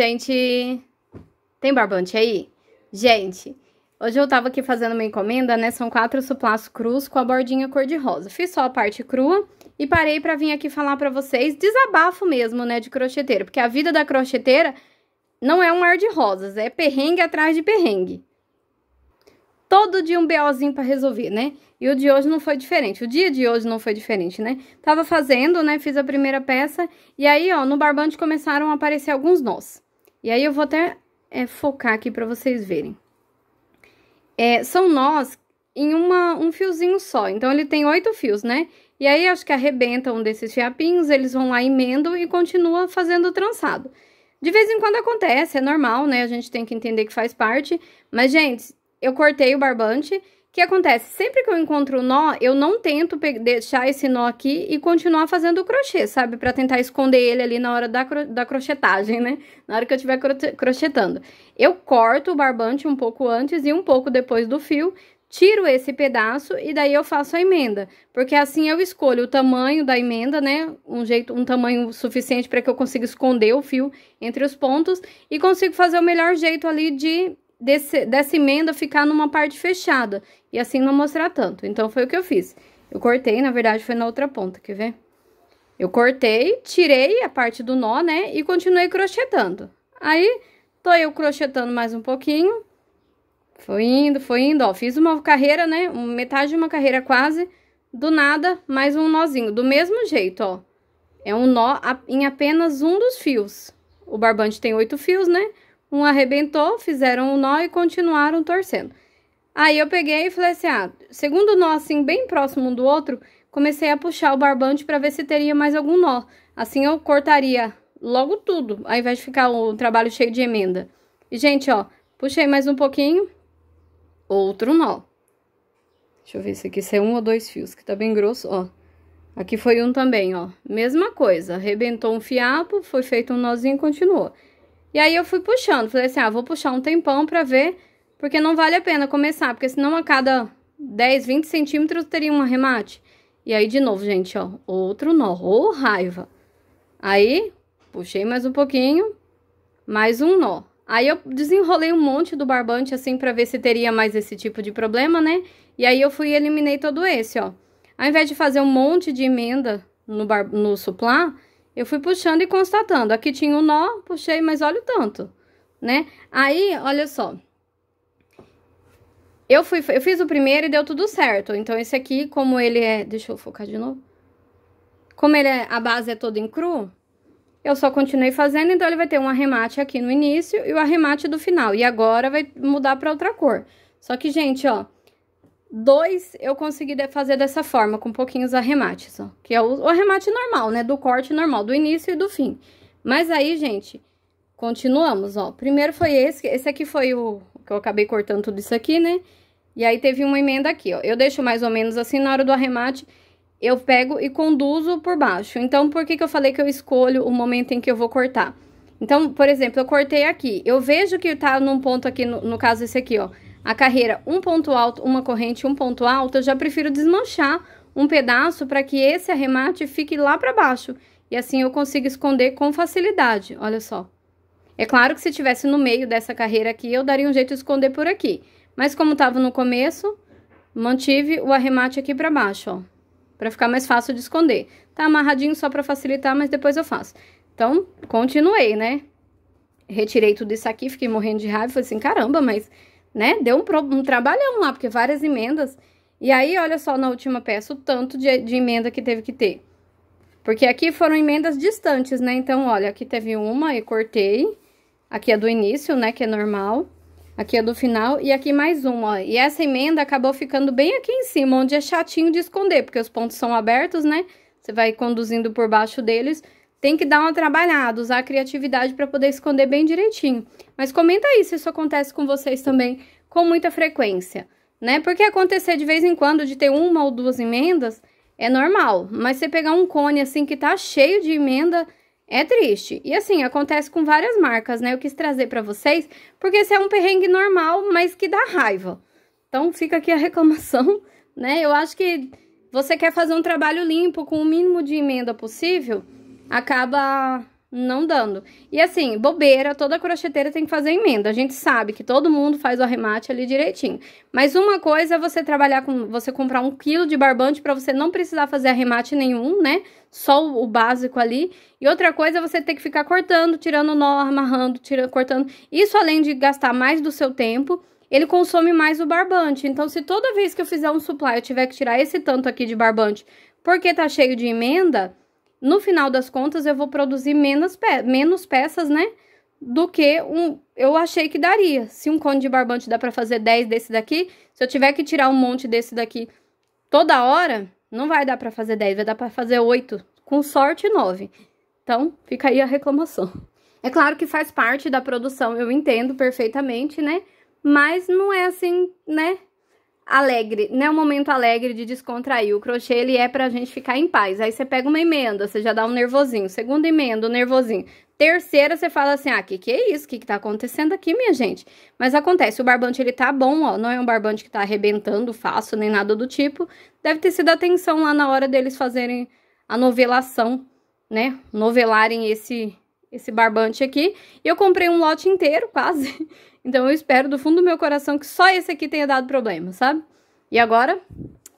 Gente, tem barbante aí? Gente, hoje eu tava aqui fazendo uma encomenda, né? São quatro suplás crus com a bordinha cor-de-rosa. Fiz só a parte crua e parei pra vir aqui falar pra vocês, desabafo mesmo, né, de crocheteiro, Porque a vida da crocheteira não é um mar de rosas, é perrengue atrás de perrengue. Todo dia um BOzinho pra resolver, né? E o de hoje não foi diferente. O dia de hoje não foi diferente, né? Tava fazendo, né? Fiz a primeira peça. E aí, ó, no barbante começaram a aparecer alguns nós. E aí eu vou até é, focar aqui para vocês verem. É, são nós em uma, um fiozinho só. Então, ele tem oito fios, né? E aí, acho que arrebenta um desses fiapinhos, eles vão lá, emendam e continua fazendo o trançado. De vez em quando acontece, é normal, né? A gente tem que entender que faz parte. Mas, gente, eu cortei o barbante que acontece? Sempre que eu encontro o nó, eu não tento deixar esse nó aqui e continuar fazendo o crochê, sabe? Pra tentar esconder ele ali na hora da, cro da crochetagem, né? Na hora que eu estiver cro crochetando. Eu corto o barbante um pouco antes e um pouco depois do fio, tiro esse pedaço e daí eu faço a emenda. Porque assim eu escolho o tamanho da emenda, né? Um jeito, um tamanho suficiente para que eu consiga esconder o fio entre os pontos e consigo fazer o melhor jeito ali de desse, dessa emenda ficar numa parte fechada e assim não mostrar tanto. Então, foi o que eu fiz. Eu cortei, na verdade, foi na outra ponta, quer ver? Eu cortei, tirei a parte do nó, né, e continuei crochetando. Aí, tô eu crochetando mais um pouquinho, foi indo, foi indo, ó, fiz uma carreira, né, metade de uma carreira quase, do nada, mais um nozinho, do mesmo jeito, ó. É um nó em apenas um dos fios. O barbante tem oito fios, né? Um arrebentou, fizeram um nó e continuaram torcendo. Aí eu peguei e falei assim: ah, segundo nó, assim, bem próximo um do outro, comecei a puxar o barbante para ver se teria mais algum nó. Assim eu cortaria logo tudo, ao invés de ficar o trabalho cheio de emenda. E, gente, ó, puxei mais um pouquinho, outro nó. Deixa eu ver se aqui se é um ou dois fios, que tá bem grosso, ó. Aqui foi um também, ó. Mesma coisa, arrebentou um fiapo, foi feito um nozinho e continuou. E aí eu fui puxando, falei assim: ah, vou puxar um tempão pra ver, porque não vale a pena começar, porque senão a cada 10, 20 centímetros teria um arremate. E aí, de novo, gente, ó, outro nó, ô oh, raiva. Aí, puxei mais um pouquinho, mais um nó. Aí eu desenrolei um monte do barbante assim para ver se teria mais esse tipo de problema, né? E aí eu fui e eliminei todo esse, ó. Ao invés de fazer um monte de emenda no, bar... no suplá, eu fui puxando e constatando. Aqui tinha um nó, puxei, mas olha o tanto, né? Aí, olha só. Eu, fui, eu fiz o primeiro e deu tudo certo. Então, esse aqui, como ele é... Deixa eu focar de novo. Como ele é, a base é toda em cru, eu só continuei fazendo, então ele vai ter um arremate aqui no início e o arremate do final. E agora vai mudar para outra cor. Só que, gente, ó, Dois eu consegui fazer dessa forma, com pouquinhos arremates, ó. Que é o, o arremate normal, né? Do corte normal, do início e do fim. Mas aí, gente, continuamos, ó. Primeiro foi esse, esse aqui foi o que eu acabei cortando tudo isso aqui, né? E aí teve uma emenda aqui, ó. Eu deixo mais ou menos assim, na hora do arremate, eu pego e conduzo por baixo. Então, por que que eu falei que eu escolho o momento em que eu vou cortar? Então, por exemplo, eu cortei aqui. Eu vejo que tá num ponto aqui, no, no caso esse aqui, ó a carreira um ponto alto, uma corrente um ponto alto, eu já prefiro desmanchar um pedaço para que esse arremate fique lá para baixo e assim eu consigo esconder com facilidade, olha só. É claro que se tivesse no meio dessa carreira aqui, eu daria um jeito de esconder por aqui, mas como estava no começo, mantive o arremate aqui para baixo, ó, para ficar mais fácil de esconder. Tá amarradinho só para facilitar, mas depois eu faço. Então, continuei, né? Retirei tudo isso aqui, fiquei morrendo de raiva, falei assim, caramba, mas né? Deu um, um trabalhão lá, porque várias emendas. E aí, olha só na última peça o tanto de, de emenda que teve que ter. Porque aqui foram emendas distantes, né? Então, olha, aqui teve uma e cortei. Aqui é do início, né, que é normal. Aqui é do final e aqui mais uma, ó. E essa emenda acabou ficando bem aqui em cima, onde é chatinho de esconder, porque os pontos são abertos, né? Você vai conduzindo por baixo deles... Tem que dar uma trabalhada, usar a criatividade para poder esconder bem direitinho. Mas comenta aí se isso acontece com vocês também com muita frequência, né? Porque acontecer de vez em quando de ter uma ou duas emendas é normal, mas você pegar um cone assim que tá cheio de emenda é triste. E assim, acontece com várias marcas, né? Eu quis trazer para vocês, porque esse é um perrengue normal, mas que dá raiva. Então fica aqui a reclamação, né? Eu acho que você quer fazer um trabalho limpo com o mínimo de emenda possível, acaba não dando. E assim, bobeira, toda crocheteira tem que fazer emenda. A gente sabe que todo mundo faz o arremate ali direitinho. Mas uma coisa é você trabalhar com, você comprar um quilo de barbante para você não precisar fazer arremate nenhum, né? Só o básico ali. E outra coisa é você ter que ficar cortando, tirando nó, amarrando, tirando, cortando. Isso além de gastar mais do seu tempo, ele consome mais o barbante. Então, se toda vez que eu fizer um supply eu tiver que tirar esse tanto aqui de barbante, porque tá cheio de emenda, no final das contas, eu vou produzir menos, pe menos peças, né? Do que um, eu achei que daria. Se um cone de barbante dá para fazer 10 desse daqui, se eu tiver que tirar um monte desse daqui toda hora, não vai dar para fazer 10, vai dar para fazer 8, com sorte 9. Então, fica aí a reclamação. É claro que faz parte da produção, eu entendo perfeitamente, né? Mas não é assim, né? alegre, né? um momento alegre de descontrair. O crochê, ele é pra gente ficar em paz. Aí você pega uma emenda, você já dá um nervosinho. Segunda emenda, um nervosinho. Terceira, você fala assim, ah, que que é isso? O que que tá acontecendo aqui, minha gente? Mas acontece, o barbante, ele tá bom, ó. Não é um barbante que tá arrebentando fácil, nem nada do tipo. Deve ter sido atenção lá na hora deles fazerem a novelação, né? Novelarem esse esse barbante aqui. E eu comprei um lote inteiro, quase. Então eu espero do fundo do meu coração que só esse aqui tenha dado problema, sabe? E agora,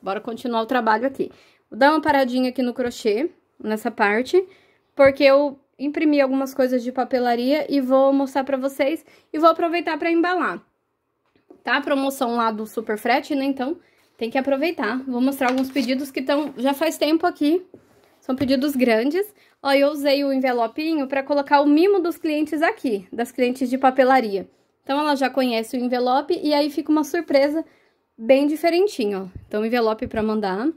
bora continuar o trabalho aqui. Vou dar uma paradinha aqui no crochê, nessa parte, porque eu imprimi algumas coisas de papelaria e vou mostrar pra vocês. E vou aproveitar pra embalar. Tá? A promoção lá do super frete, né? Então, tem que aproveitar. Vou mostrar alguns pedidos que estão já faz tempo aqui. São pedidos grandes. Ó, eu usei o envelopinho para colocar o mimo dos clientes aqui, das clientes de papelaria. Então, ela já conhece o envelope e aí fica uma surpresa bem diferentinho, ó. Então, envelope para mandar.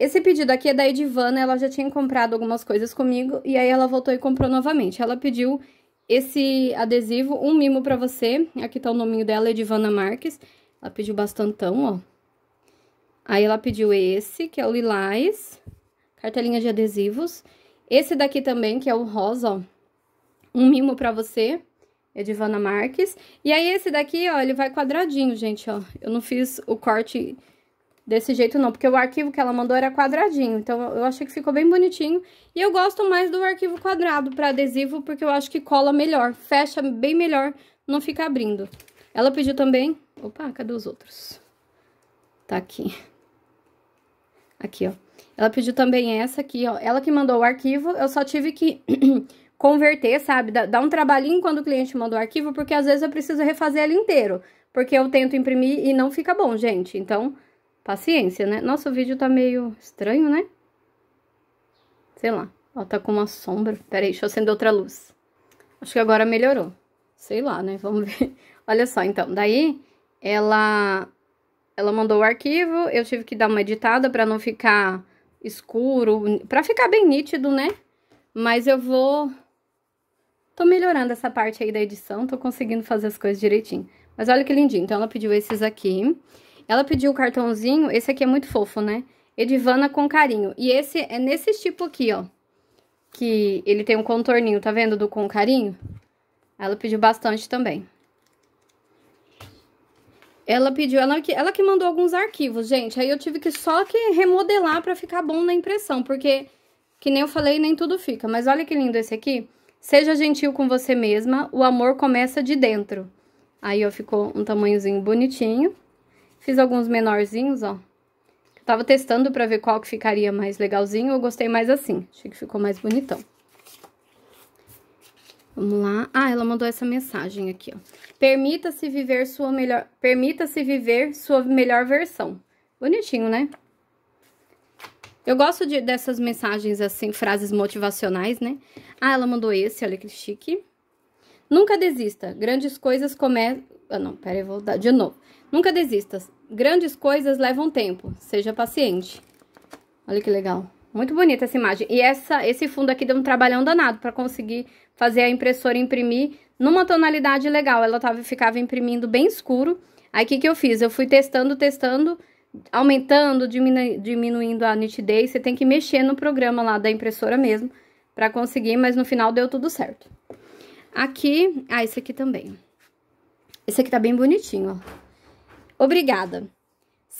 Esse pedido aqui é da Edivana, ela já tinha comprado algumas coisas comigo e aí ela voltou e comprou novamente. Ela pediu esse adesivo, um mimo para você. Aqui tá o nominho dela, Edivana Marques. Ela pediu bastantão, ó. Aí ela pediu esse, que é o lilás, cartelinha de adesivos. Esse daqui também, que é o rosa, ó. Um mimo pra você, é de Edivana Marques. E aí, esse daqui, ó, ele vai quadradinho, gente, ó. Eu não fiz o corte desse jeito não, porque o arquivo que ela mandou era quadradinho, então eu achei que ficou bem bonitinho. E eu gosto mais do arquivo quadrado para adesivo, porque eu acho que cola melhor, fecha bem melhor, não fica abrindo. Ela pediu também... Opa, cadê os outros? Tá aqui. Aqui, ó. Ela pediu também essa aqui, ó. Ela que mandou o arquivo, eu só tive que converter, sabe? Dá, dá um trabalhinho quando o cliente manda o arquivo, porque às vezes eu preciso refazer ele inteiro. Porque eu tento imprimir e não fica bom, gente. Então, paciência, né? Nosso vídeo tá meio estranho, né? Sei lá. Ó, tá com uma sombra. Peraí, deixa eu acender outra luz. Acho que agora melhorou. Sei lá, né? Vamos ver. Olha só, então. Daí, ela... Ela mandou o arquivo, eu tive que dar uma editada pra não ficar escuro, pra ficar bem nítido, né? Mas eu vou... Tô melhorando essa parte aí da edição, tô conseguindo fazer as coisas direitinho. Mas olha que lindinho, então ela pediu esses aqui. Ela pediu o cartãozinho, esse aqui é muito fofo, né? Edivana com carinho. E esse é nesse tipo aqui, ó. Que ele tem um contorninho, tá vendo? Do com carinho. Ela pediu bastante também. Ela pediu, ela que, ela que mandou alguns arquivos, gente. Aí eu tive que só que remodelar para ficar bom na impressão, porque, que nem eu falei, nem tudo fica. Mas olha que lindo esse aqui. Seja gentil com você mesma, o amor começa de dentro. Aí, ó, ficou um tamanhozinho bonitinho. Fiz alguns menorzinhos, ó. Eu tava testando para ver qual que ficaria mais legalzinho, eu gostei mais assim. Achei que ficou mais bonitão. Vamos lá. Ah, ela mandou essa mensagem aqui, ó. Permita-se viver sua melhor, permita-se viver sua melhor versão. Bonitinho, né? Eu gosto de, dessas mensagens assim, frases motivacionais, né? Ah, ela mandou esse, olha que chique. Nunca desista. Grandes coisas começam. Ah, não, pera, eu vou dar de novo. Nunca desista. Grandes coisas levam tempo. Seja paciente. Olha que legal. Muito bonita essa imagem. E essa, esse fundo aqui deu um trabalhão danado para conseguir fazer a impressora imprimir numa tonalidade legal. Ela tava, ficava imprimindo bem escuro. Aí, o que, que eu fiz? Eu fui testando, testando, aumentando, diminu diminuindo a nitidez. Você tem que mexer no programa lá da impressora mesmo para conseguir, mas no final deu tudo certo. Aqui, ah, esse aqui também. Esse aqui tá bem bonitinho, ó. Obrigada.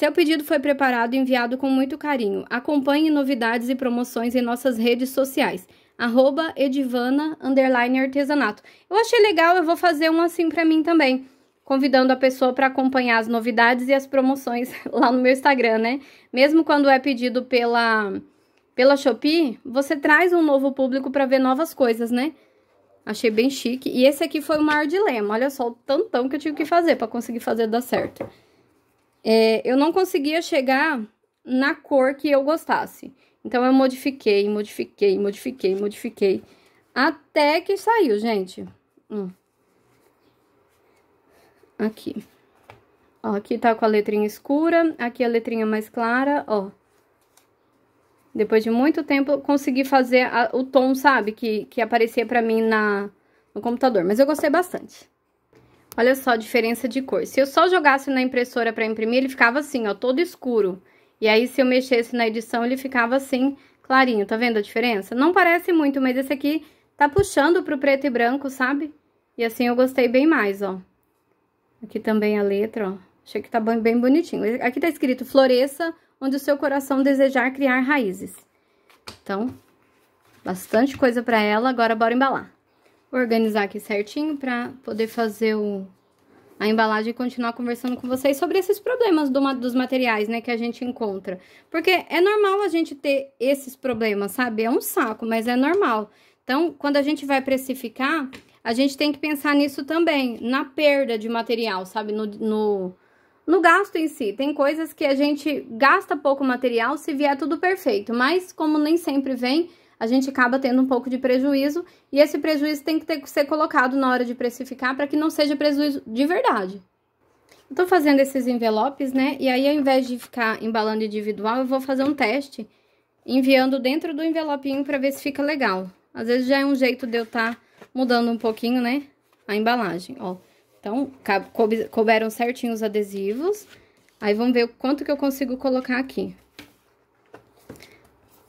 Seu pedido foi preparado e enviado com muito carinho. Acompanhe novidades e promoções em nossas redes sociais. Arroba edivana, artesanato. Eu achei legal, eu vou fazer um assim para mim também. Convidando a pessoa para acompanhar as novidades e as promoções lá no meu Instagram, né? Mesmo quando é pedido pela, pela Shopee, você traz um novo público para ver novas coisas, né? Achei bem chique. E esse aqui foi o maior dilema. Olha só o tantão que eu tive que fazer para conseguir fazer dar certo é, eu não conseguia chegar na cor que eu gostasse. Então, eu modifiquei, modifiquei, modifiquei, modifiquei, até que saiu, gente. Hum. Aqui. Ó, aqui tá com a letrinha escura, aqui a letrinha mais clara, ó. Depois de muito tempo, consegui fazer a, o tom, sabe, que, que aparecia pra mim na, no computador. Mas eu gostei bastante. Olha só a diferença de cor. Se eu só jogasse na impressora para imprimir, ele ficava assim, ó, todo escuro. E aí, se eu mexesse na edição, ele ficava assim, clarinho. Tá vendo a diferença? Não parece muito, mas esse aqui tá puxando pro preto e branco, sabe? E assim eu gostei bem mais, ó. Aqui também a letra, ó. Achei que tá bem bonitinho. Aqui tá escrito, floresça onde o seu coração desejar criar raízes. Então, bastante coisa pra ela, agora bora embalar organizar aqui certinho para poder fazer o, a embalagem e continuar conversando com vocês sobre esses problemas do, dos materiais, né, que a gente encontra. Porque é normal a gente ter esses problemas, sabe? É um saco, mas é normal. Então, quando a gente vai precificar, a gente tem que pensar nisso também, na perda de material, sabe? No, no, no gasto em si. Tem coisas que a gente gasta pouco material se vier tudo perfeito, mas como nem sempre vem, a gente acaba tendo um pouco de prejuízo e esse prejuízo tem que ter, ser colocado na hora de precificar para que não seja prejuízo de verdade. Eu tô fazendo esses envelopes, né? E aí, ao invés de ficar embalando individual, eu vou fazer um teste enviando dentro do envelopinho para ver se fica legal. Às vezes já é um jeito de eu estar tá mudando um pouquinho, né? A embalagem, ó. Então, couberam certinho os adesivos. Aí, vamos ver o quanto que eu consigo colocar aqui.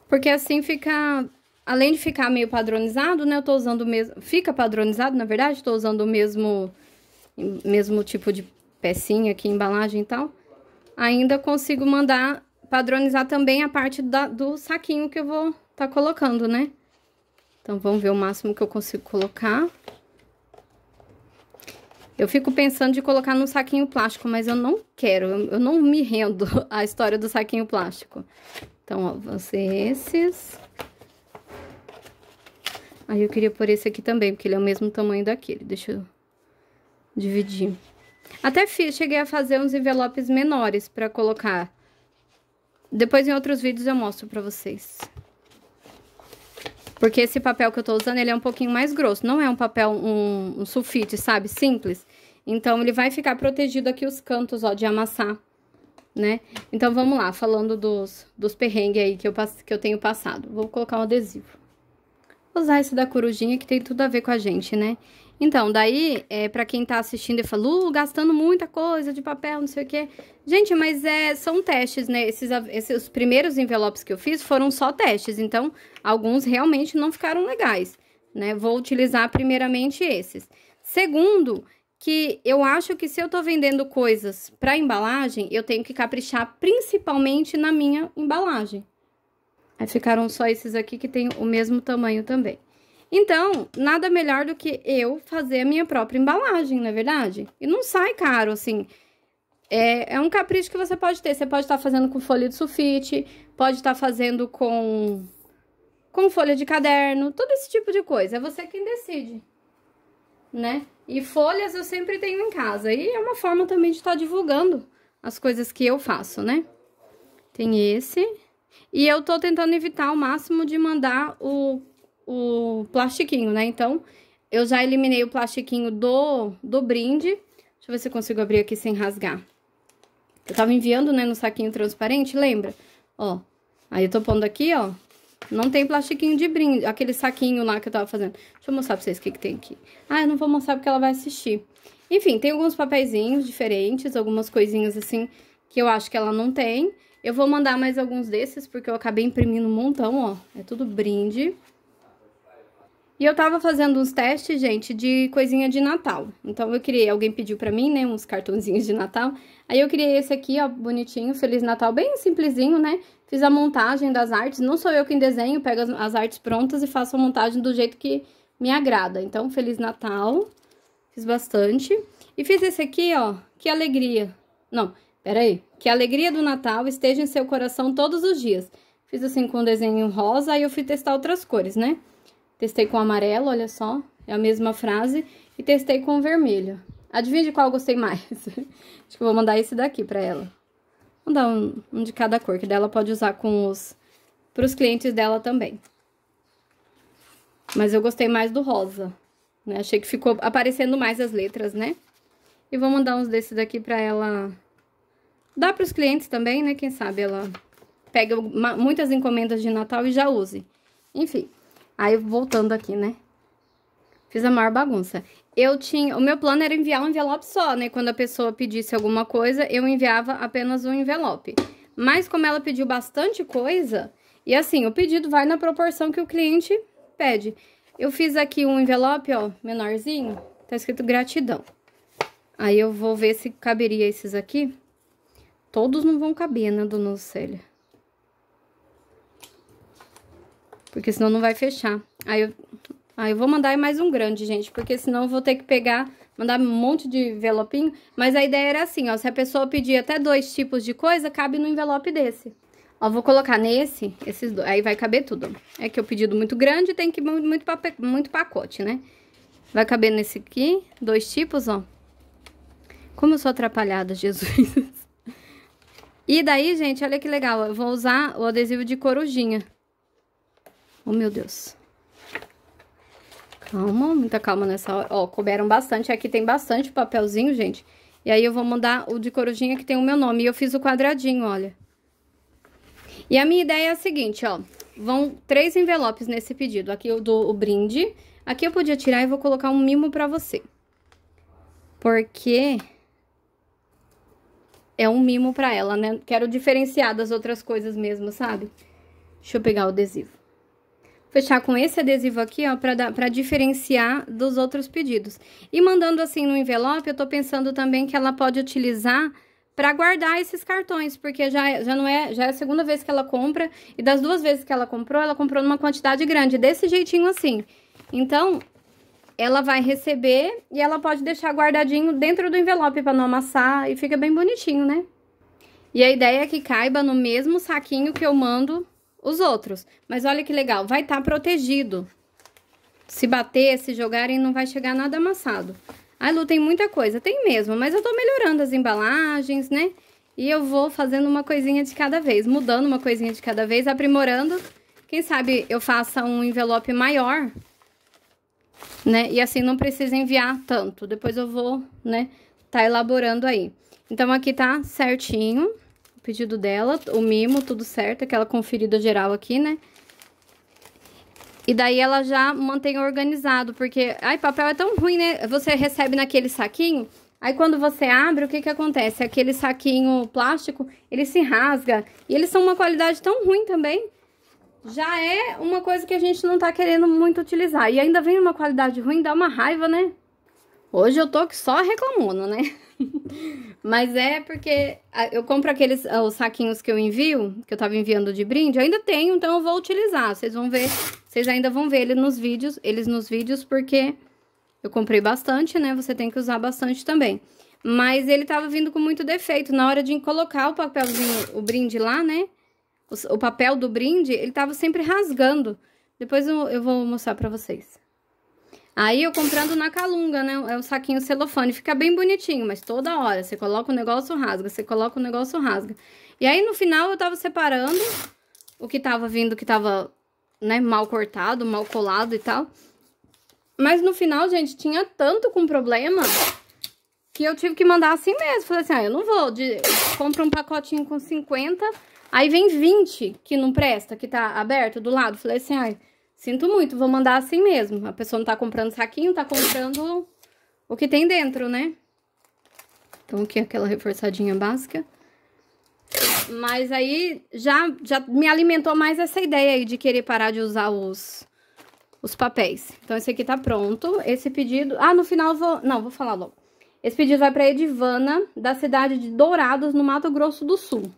Porque assim fica além de ficar meio padronizado, né? Eu tô usando o mesmo... Fica padronizado, na verdade, tô usando o mesmo, mesmo tipo de pecinha aqui, embalagem e tal. Ainda consigo mandar padronizar também a parte da, do saquinho que eu vou tá colocando, né? Então, vamos ver o máximo que eu consigo colocar. Eu fico pensando de colocar num saquinho plástico, mas eu não quero, eu não me rendo à história do saquinho plástico. Então, ó, vão ser esses... Aí eu queria pôr esse aqui também, porque ele é o mesmo tamanho daquele. Deixa eu dividir. Até fiz, cheguei a fazer uns envelopes menores pra colocar. Depois em outros vídeos eu mostro pra vocês. Porque esse papel que eu tô usando, ele é um pouquinho mais grosso. Não é um papel, um, um sulfite, sabe? Simples. Então, ele vai ficar protegido aqui os cantos, ó, de amassar, né? Então, vamos lá, falando dos, dos perrengues aí que eu, que eu tenho passado. Vou colocar um adesivo usar esse da corujinha que tem tudo a ver com a gente, né? Então, daí, é, para quem tá assistindo e falou uh, gastando muita coisa de papel, não sei o quê. Gente, mas é, são testes, né? Esses, esses os primeiros envelopes que eu fiz foram só testes, então alguns realmente não ficaram legais, né? Vou utilizar primeiramente esses. Segundo, que eu acho que se eu tô vendendo coisas para embalagem, eu tenho que caprichar principalmente na minha embalagem, Aí ficaram só esses aqui que tem o mesmo tamanho também. Então, nada melhor do que eu fazer a minha própria embalagem, não é verdade? E não sai caro, assim. É, é um capricho que você pode ter. Você pode estar tá fazendo com folha de sulfite, pode estar tá fazendo com, com folha de caderno, todo esse tipo de coisa. É você quem decide, né? E folhas eu sempre tenho em casa. E é uma forma também de estar tá divulgando as coisas que eu faço, né? Tem esse, e eu tô tentando evitar ao máximo de mandar o, o plastiquinho, né? Então, eu já eliminei o plastiquinho do, do brinde. Deixa eu ver se eu consigo abrir aqui sem rasgar. Eu tava enviando, né, no saquinho transparente, lembra? Ó, aí eu tô pondo aqui, ó. Não tem plastiquinho de brinde, aquele saquinho lá que eu tava fazendo. Deixa eu mostrar pra vocês o que, que tem aqui. Ah, eu não vou mostrar porque ela vai assistir. Enfim, tem alguns papeizinhos diferentes, algumas coisinhas assim que eu acho que ela não tem. Eu vou mandar mais alguns desses, porque eu acabei imprimindo um montão, ó. É tudo brinde. E eu tava fazendo uns testes, gente, de coisinha de Natal. Então, eu criei, alguém pediu pra mim, né, uns cartãozinhos de Natal. Aí, eu criei esse aqui, ó, bonitinho, Feliz Natal, bem simplesinho, né? Fiz a montagem das artes, não sou eu quem desenho, pego as, as artes prontas e faço a montagem do jeito que me agrada. Então, Feliz Natal, fiz bastante. E fiz esse aqui, ó, que alegria. Não, Peraí. Que a alegria do Natal esteja em seu coração todos os dias. Fiz assim com um desenho rosa, aí eu fui testar outras cores, né? Testei com amarelo, olha só. É a mesma frase. E testei com vermelho. Adivinha de qual eu gostei mais? Acho que eu vou mandar esse daqui pra ela. Vou dar um, um de cada cor, que dela pode usar com os... Pros clientes dela também. Mas eu gostei mais do rosa. Né? Achei que ficou aparecendo mais as letras, né? E vou mandar uns desses daqui pra ela Dá para os clientes também, né? Quem sabe ela pega muitas encomendas de Natal e já use. Enfim, aí voltando aqui, né? Fiz a maior bagunça. Eu tinha... O meu plano era enviar um envelope só, né? Quando a pessoa pedisse alguma coisa, eu enviava apenas um envelope. Mas como ela pediu bastante coisa... E assim, o pedido vai na proporção que o cliente pede. Eu fiz aqui um envelope, ó, menorzinho. Tá escrito gratidão. Aí eu vou ver se caberia esses aqui. Todos não vão caber, né, dona Célia? Porque senão não vai fechar. Aí eu, aí eu vou mandar mais um grande, gente. Porque senão eu vou ter que pegar, mandar um monte de envelopinho. Mas a ideia era assim, ó. Se a pessoa pedir até dois tipos de coisa, cabe no envelope desse. Ó, vou colocar nesse, esses dois. Aí vai caber tudo. É que o pedido muito grande tem que ir muito, muito pacote, né? Vai caber nesse aqui, dois tipos, ó. Como eu sou atrapalhada, Jesus. E daí, gente, olha que legal, eu vou usar o adesivo de corujinha. Oh, meu Deus. Calma, muita calma nessa hora. Ó, couberam bastante, aqui tem bastante papelzinho, gente. E aí eu vou mandar o de corujinha que tem o meu nome. E eu fiz o quadradinho, olha. E a minha ideia é a seguinte, ó. Vão três envelopes nesse pedido. Aqui eu dou o brinde. Aqui eu podia tirar e vou colocar um mimo pra você. Porque é um mimo para ela, né? Quero diferenciar das outras coisas mesmo, sabe? Deixa eu pegar o adesivo. fechar com esse adesivo aqui, ó, pra, dar, pra diferenciar dos outros pedidos. E mandando assim no envelope, eu tô pensando também que ela pode utilizar para guardar esses cartões, porque já, já não é, já é a segunda vez que ela compra, e das duas vezes que ela comprou, ela comprou numa quantidade grande, desse jeitinho assim. Então, ela vai receber e ela pode deixar guardadinho dentro do envelope para não amassar e fica bem bonitinho, né? E a ideia é que caiba no mesmo saquinho que eu mando os outros. Mas olha que legal, vai estar tá protegido. Se bater, se jogarem, não vai chegar nada amassado. Ai, Lu, tem muita coisa. Tem mesmo, mas eu tô melhorando as embalagens, né? E eu vou fazendo uma coisinha de cada vez, mudando uma coisinha de cada vez, aprimorando. Quem sabe eu faça um envelope maior né? E assim não precisa enviar tanto, depois eu vou, né, tá elaborando aí. Então, aqui tá certinho o pedido dela, o mimo, tudo certo, aquela conferida geral aqui, né? E daí ela já mantém organizado, porque... Ai, papel é tão ruim, né? Você recebe naquele saquinho, aí quando você abre, o que que acontece? Aquele saquinho plástico, ele se rasga. E eles são uma qualidade tão ruim também, já é uma coisa que a gente não tá querendo muito utilizar. E ainda vem uma qualidade ruim, dá uma raiva, né? Hoje eu tô só reclamando, né? Mas é porque eu compro aqueles ah, os saquinhos que eu envio, que eu tava enviando de brinde, eu ainda tenho, então eu vou utilizar. Vocês vão ver, vocês ainda vão ver ele nos vídeos, eles nos vídeos porque eu comprei bastante, né? Você tem que usar bastante também. Mas ele tava vindo com muito defeito na hora de colocar o papelzinho, o brinde lá, né? o, papel do brinde, ele tava sempre rasgando. Depois eu, eu vou mostrar pra vocês. Aí eu comprando na Calunga, né? É o saquinho celofane. Fica bem bonitinho, mas toda hora você coloca o negócio, rasga. Você coloca o negócio, rasga. E aí no final eu tava separando o que tava vindo, que tava, né, mal cortado, mal colado e tal. Mas no final, gente, tinha tanto com problema que eu tive que mandar assim mesmo. Falei assim, ah, eu não vou. De... Compro um pacotinho com 50 Aí vem 20 que não presta, que tá aberto do lado. Falei assim, ai, sinto muito, vou mandar assim mesmo. A pessoa não tá comprando saquinho, tá comprando o que tem dentro, né? Então aqui aquela reforçadinha básica. Mas aí já, já me alimentou mais essa ideia aí de querer parar de usar os, os papéis. Então esse aqui tá pronto. Esse pedido... Ah, no final vou... Não, vou falar logo. Esse pedido vai pra Edivana, da cidade de Dourados, no Mato Grosso do Sul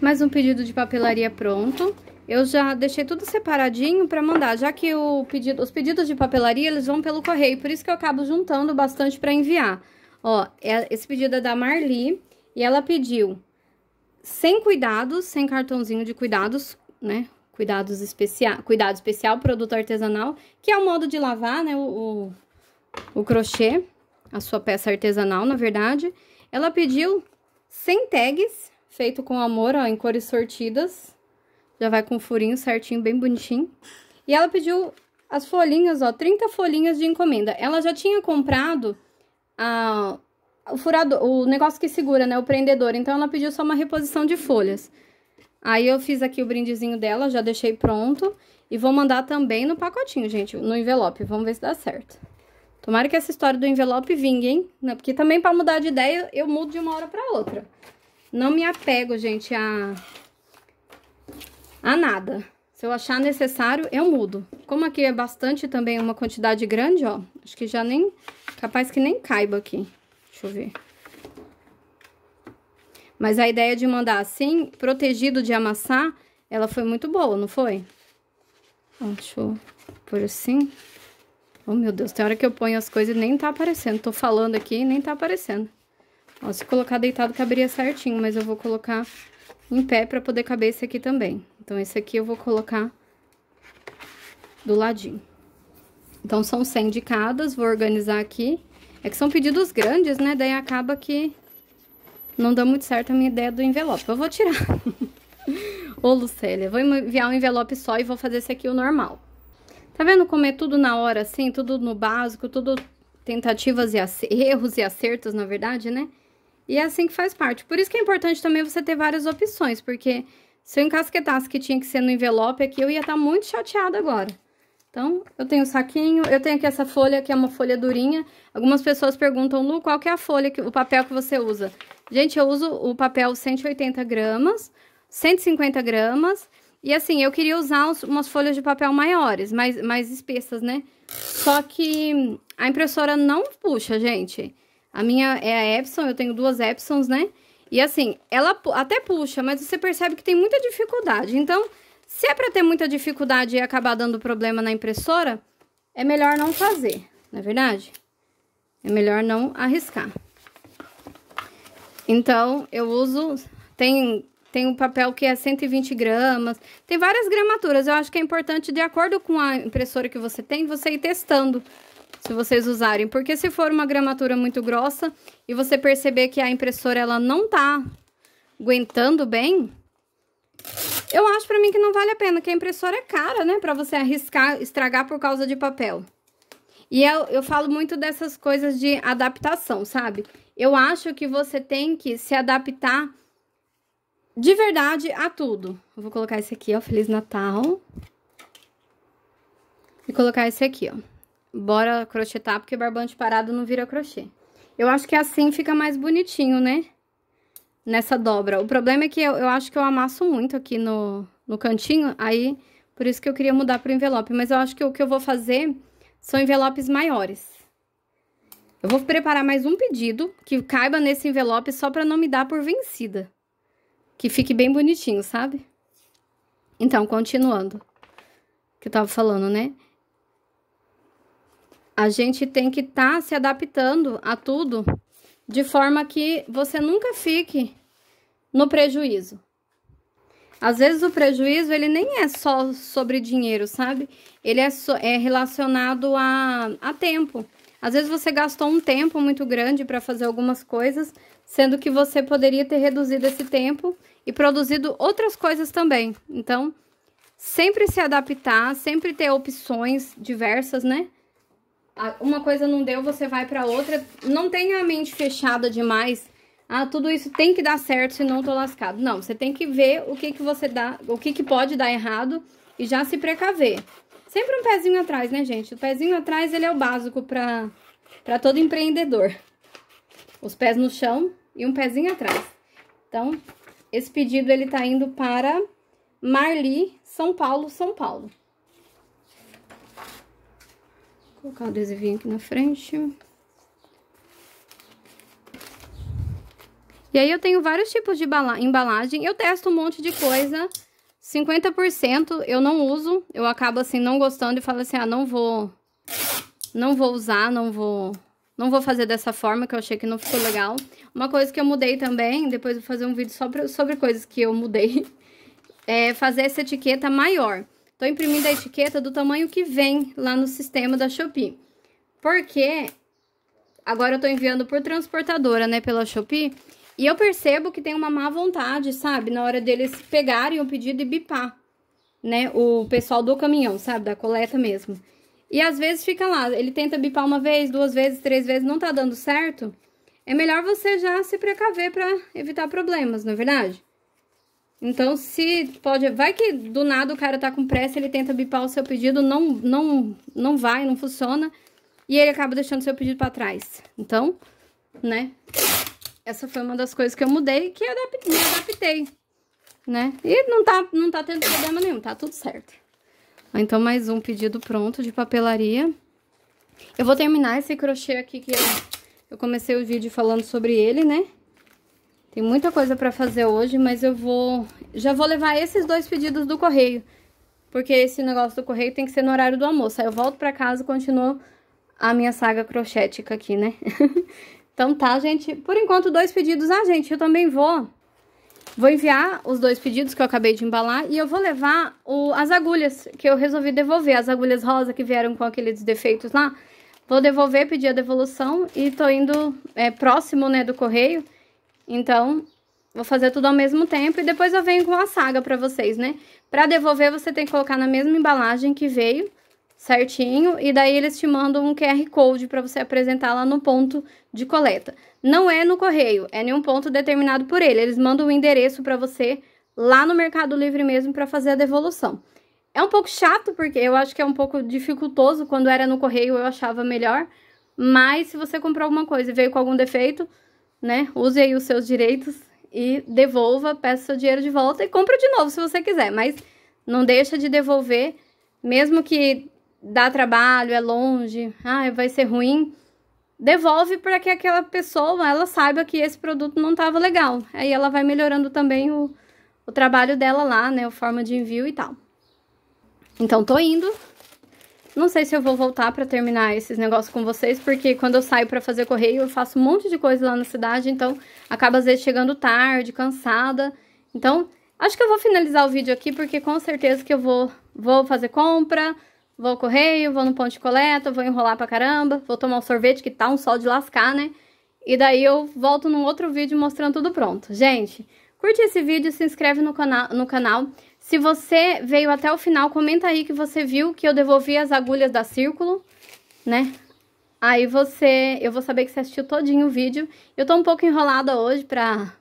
mais um pedido de papelaria pronto. Eu já deixei tudo separadinho para mandar, já que o pedido, os pedidos de papelaria, eles vão pelo correio, por isso que eu acabo juntando bastante para enviar. Ó, é, esse pedido é da Marli e ela pediu sem cuidados, sem cartãozinho de cuidados, né? Cuidados especial, cuidado especial, produto artesanal, que é o modo de lavar, né, o, o, o crochê, a sua peça artesanal, na verdade. Ela pediu sem tags, feito com amor, ó, em cores sortidas. Já vai com furinho certinho, bem bonitinho. E ela pediu as folhinhas, ó, 30 folhinhas de encomenda. Ela já tinha comprado a, o furador, o negócio que segura, né, o prendedor. Então, ela pediu só uma reposição de folhas. Aí, eu fiz aqui o brindezinho dela, já deixei pronto. E vou mandar também no pacotinho, gente, no envelope. Vamos ver se dá certo. Tomara que essa história do envelope vingue, hein? Né, porque também, para mudar de ideia, eu mudo de uma hora para outra. Não me apego, gente, a, a nada. Se eu achar necessário, eu mudo. Como aqui é bastante também, uma quantidade grande, ó. Acho que já nem... Capaz que nem caiba aqui. Deixa eu ver. Mas a ideia de mandar assim, protegido de amassar, ela foi muito boa, não foi? Ó, deixa eu pôr assim. Oh, meu Deus, tem hora que eu ponho as coisas e nem tá aparecendo. Tô falando aqui e nem tá aparecendo. Ó, se colocar deitado, caberia certinho, mas eu vou colocar em pé pra poder caber esse aqui também. Então, esse aqui eu vou colocar do ladinho. Então, são 100 de cada, vou organizar aqui. É que são pedidos grandes, né? Daí acaba que não dá muito certo a minha ideia do envelope. Eu vou tirar. Ô, Lucélia, vou enviar um envelope só e vou fazer esse aqui o normal. Tá vendo como é tudo na hora, assim? Tudo no básico, tudo tentativas e erros e acertos, na verdade, né? E é assim que faz parte. Por isso que é importante também você ter várias opções, porque se eu encasquetasse que tinha que ser no envelope aqui, eu ia estar tá muito chateada agora. Então, eu tenho o um saquinho, eu tenho aqui essa folha, que é uma folha durinha. Algumas pessoas perguntam, Lu, qual que é a folha, que, o papel que você usa? Gente, eu uso o papel 180 gramas, 150 gramas. E assim, eu queria usar uns, umas folhas de papel maiores, mais, mais espessas, né? Só que a impressora não puxa, gente. A minha é a Epson, eu tenho duas Epsons, né? E assim, ela até puxa, mas você percebe que tem muita dificuldade. Então, se é para ter muita dificuldade e acabar dando problema na impressora, é melhor não fazer, não é verdade? É melhor não arriscar. Então, eu uso... Tem, tem um papel que é 120 gramas. Tem várias gramaturas. Eu acho que é importante, de acordo com a impressora que você tem, você ir testando se vocês usarem. Porque se for uma gramatura muito grossa e você perceber que a impressora ela não tá aguentando bem, eu acho para mim que não vale a pena, que a impressora é cara, né? Para você arriscar estragar por causa de papel. E eu, eu falo muito dessas coisas de adaptação, sabe? Eu acho que você tem que se adaptar de verdade a tudo. Eu vou colocar esse aqui, ó. Feliz Natal. E colocar esse aqui, ó bora crochetar, porque barbante parado não vira crochê. Eu acho que é assim fica mais bonitinho, né? Nessa dobra. O problema é que eu, eu acho que eu amasso muito aqui no, no cantinho, aí por isso que eu queria mudar pro envelope. Mas eu acho que o que eu vou fazer são envelopes maiores. Eu vou preparar mais um pedido que caiba nesse envelope só para não me dar por vencida. Que fique bem bonitinho, sabe? Então, continuando. Que eu tava falando, né? A gente tem que estar tá se adaptando a tudo de forma que você nunca fique no prejuízo. Às vezes o prejuízo ele nem é só sobre dinheiro, sabe? Ele é, so, é relacionado a, a tempo. Às vezes você gastou um tempo muito grande para fazer algumas coisas, sendo que você poderia ter reduzido esse tempo e produzido outras coisas também. Então, sempre se adaptar, sempre ter opções diversas, né? uma coisa não deu, você vai pra outra. Não tenha a mente fechada demais. Ah, tudo isso tem que dar certo, senão tô lascado. Não, você tem que ver o que que você dá, o que que pode dar errado e já se precaver. Sempre um pezinho atrás, né, gente? O pezinho atrás, ele é o básico pra, pra todo empreendedor. Os pés no chão e um pezinho atrás. Então, esse pedido, ele tá indo para Marli, São Paulo, São Paulo colocar o adesivinho aqui na frente. E aí eu tenho vários tipos de embalagem. Eu testo um monte de coisa. 50% eu não uso. Eu acabo assim não gostando e falo assim: "Ah, não vou não vou usar, não vou não vou fazer dessa forma que eu achei que não ficou legal". Uma coisa que eu mudei também, depois vou fazer um vídeo só sobre, sobre coisas que eu mudei, é fazer essa etiqueta maior. Tô imprimindo a etiqueta do tamanho que vem lá no sistema da Shopee. Porque agora eu tô enviando por transportadora, né, pela Shopee. E eu percebo que tem uma má vontade, sabe? Na hora deles pegarem o pedido e bipar, né? O pessoal do caminhão, sabe? Da coleta mesmo. E às vezes fica lá, ele tenta bipar uma vez, duas vezes, três vezes, não tá dando certo. É melhor você já se precaver para evitar problemas, não é verdade? Então, se pode, vai que do nada o cara tá com pressa, ele tenta bipar o seu pedido, não não não vai, não funciona, e ele acaba deixando o seu pedido para trás. Então, né? Essa foi uma das coisas que eu mudei, que eu me adaptei, né? E não tá não tá tendo problema nenhum, tá tudo certo. Então, mais um pedido pronto de papelaria. Eu vou terminar esse crochê aqui que eu, eu comecei o vídeo falando sobre ele, né? Tem muita coisa para fazer hoje, mas eu vou... Já vou levar esses dois pedidos do correio. Porque esse negócio do correio tem que ser no horário do almoço. Aí eu volto pra casa e continuo a minha saga crochética aqui, né? então tá, gente. Por enquanto, dois pedidos. Ah, gente, eu também vou... Vou enviar os dois pedidos que eu acabei de embalar e eu vou levar o, as agulhas que eu resolvi devolver. As agulhas rosa que vieram com aqueles defeitos lá. Vou devolver, pedir a devolução e tô indo é, próximo, né, do correio então, vou fazer tudo ao mesmo tempo e depois eu venho com a saga pra vocês, né? Pra devolver, você tem que colocar na mesma embalagem que veio, certinho, e daí eles te mandam um QR Code para você apresentar lá no ponto de coleta. Não é no correio, é nenhum ponto determinado por ele, eles mandam o um endereço para você lá no Mercado Livre mesmo para fazer a devolução. É um pouco chato, porque eu acho que é um pouco dificultoso, quando era no correio eu achava melhor, mas se você comprou alguma coisa e veio com algum defeito, né? Use aí os seus direitos e devolva, peça seu dinheiro de volta e compra de novo se você quiser, mas não deixa de devolver, mesmo que dá trabalho, é longe, ah, vai ser ruim, devolve para que aquela pessoa ela saiba que esse produto não estava legal. Aí ela vai melhorando também o, o trabalho dela lá, né, a forma de envio e tal. Então tô indo não sei se eu vou voltar para terminar esses negócios com vocês, porque quando eu saio para fazer correio, eu faço um monte de coisa lá na cidade, então acaba às vezes chegando tarde, cansada. Então, acho que eu vou finalizar o vídeo aqui, porque com certeza que eu vou, vou fazer compra, vou ao correio, vou no ponto de coleta, vou enrolar pra caramba, vou tomar um sorvete, que tá um sol de lascar, né? E daí eu volto num outro vídeo mostrando tudo pronto. Gente, curte esse vídeo, se inscreve no, cana no canal. Se você veio até o final, comenta aí que você viu que eu devolvi as agulhas da Círculo, né? Aí você, eu vou saber que você assistiu todinho o vídeo. Eu tô um pouco enrolada hoje pra,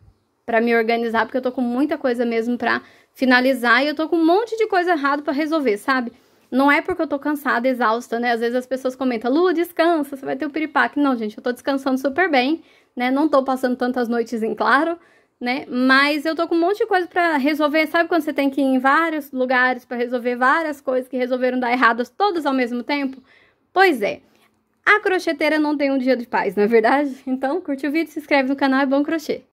pra me organizar, porque eu tô com muita coisa mesmo pra finalizar e eu tô com um monte de coisa errada pra resolver, sabe? Não é porque eu tô cansada, exausta, né? Às vezes as pessoas comentam, Lu, descansa, você vai ter o piripaque. Não, gente, eu tô descansando super bem, né? Não tô passando tantas noites em claro, né? Mas eu tô com um monte de coisa para resolver. Sabe quando você tem que ir em vários lugares para resolver várias coisas que resolveram dar erradas todas ao mesmo tempo? Pois é. A crocheteira não tem um dia de paz, não é verdade? Então, curte o vídeo, se inscreve no canal, é bom crochê.